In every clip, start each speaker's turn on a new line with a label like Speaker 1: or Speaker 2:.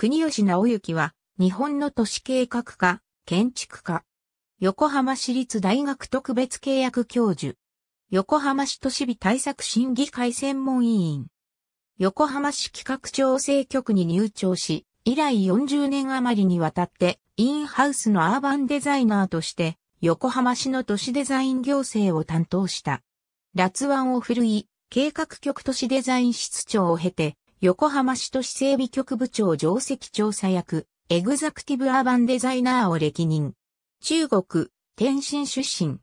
Speaker 1: 国吉直之は、日本の都市計画家、建築家。横浜市立大学特別契約教授。横浜市都市美対策審議会専門委員。横浜市企画調整局に入庁し、以来40年余りにわたって、インハウスのアーバンデザイナーとして、横浜市の都市デザイン行政を担当した。辣腕を振るい、計画局都市デザイン室長を経て、横浜市都市整備局部長上席調査役、エグザクティブアーバンデザイナーを歴任。中国、天津出身。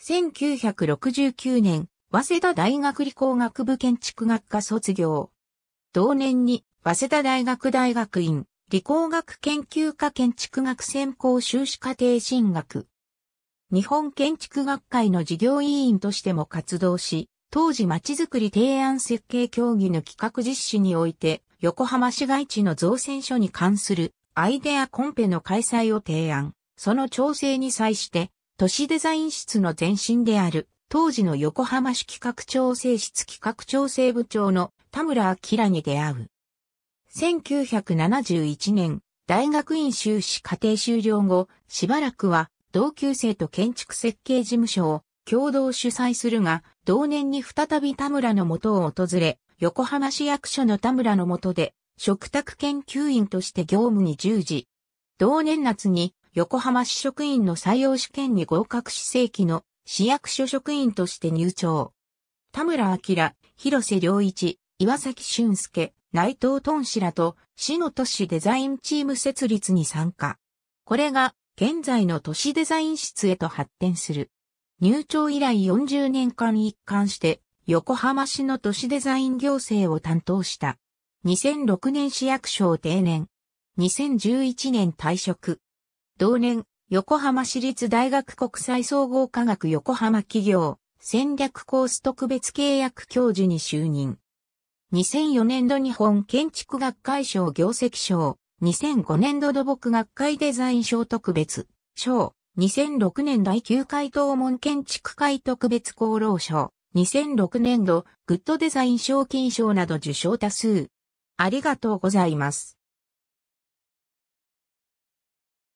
Speaker 1: 1969年、早稲田大学理工学部建築学科卒業。同年に、早稲田大学大学院、理工学研究科建築学専攻修士課程進学。日本建築学会の事業委員としても活動し、当時まちづくり提案設計協議の企画実施において、横浜市街地の造船所に関するアイデアコンペの開催を提案。その調整に際して、都市デザイン室の前身である、当時の横浜市企画調整室企画調整部長の田村明に出会う。1971年、大学院修士課程修了後、しばらくは同級生と建築設計事務所を共同主催するが、同年に再び田村の元を訪れ、横浜市役所の田村の元で、食卓研究員として業務に従事。同年夏に横浜市職員の採用試験に合格し正規の市役所職員として入庁。田村明、広瀬良一、岩崎俊介、内藤トン氏らと市の都市デザインチーム設立に参加。これが現在の都市デザイン室へと発展する。入庁以来40年間一貫して横浜市の都市デザイン行政を担当した。2006年市役所を定年。2011年退職。同年、横浜市立大学国際総合科学横浜企業戦略コース特別契約教授に就任。2004年度日本建築学会賞業績賞、2005年度土木学会デザイン賞特別賞、2006年第9回東門建築会特別功労賞、2006年度グッドデザイン賞金賞など受賞多数。ありがとうございます。